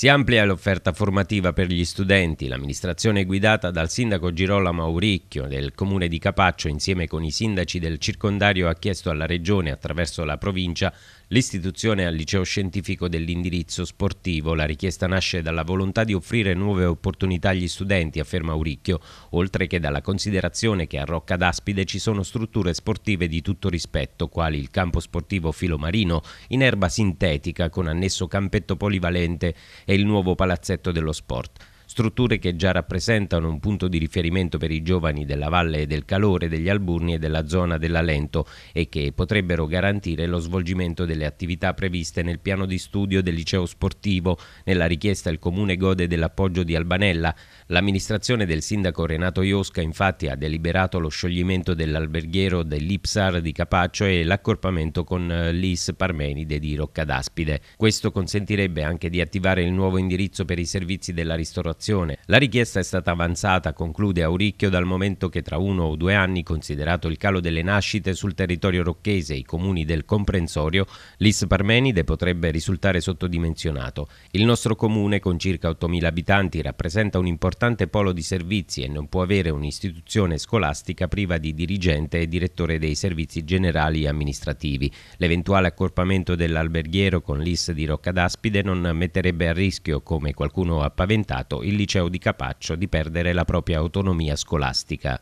Si amplia l'offerta formativa per gli studenti. L'amministrazione guidata dal sindaco Girolamo Auricchio del comune di Capaccio insieme con i sindaci del circondario ha chiesto alla regione attraverso la provincia l'istituzione al liceo scientifico dell'indirizzo sportivo. La richiesta nasce dalla volontà di offrire nuove opportunità agli studenti, afferma Auricchio, oltre che dalla considerazione che a Rocca d'Aspide ci sono strutture sportive di tutto rispetto, quali il campo sportivo filomarino in erba sintetica con annesso campetto polivalente e il nuovo palazzetto dello sport strutture che già rappresentano un punto di riferimento per i giovani della Valle del Calore, degli Alburni e della zona della Lento e che potrebbero garantire lo svolgimento delle attività previste nel piano di studio del liceo sportivo. Nella richiesta il comune gode dell'appoggio di Albanella. L'amministrazione del sindaco Renato Iosca infatti ha deliberato lo scioglimento dell'alberghiero dell'Ipsar di Capaccio e l'accorpamento con eh, l'Is Parmenide di Roccadaspide. Questo consentirebbe anche di attivare il nuovo indirizzo per i servizi della ristorazione situazione. La richiesta è stata avanzata, conclude Auricchio, dal momento che tra uno o due anni, considerato il calo delle nascite sul territorio rocchese e i comuni del comprensorio, l'IS Parmenide potrebbe risultare sottodimensionato. Il nostro comune, con circa 8.000 abitanti, rappresenta un importante polo di servizi e non può avere un'istituzione scolastica priva di dirigente e direttore dei servizi generali e amministrativi. L'eventuale accorpamento dell'alberghiero con l'IS di Roccadaspide non metterebbe a rischio, come qualcuno ha paventato, il liceo di Capaccio di perdere la propria autonomia scolastica.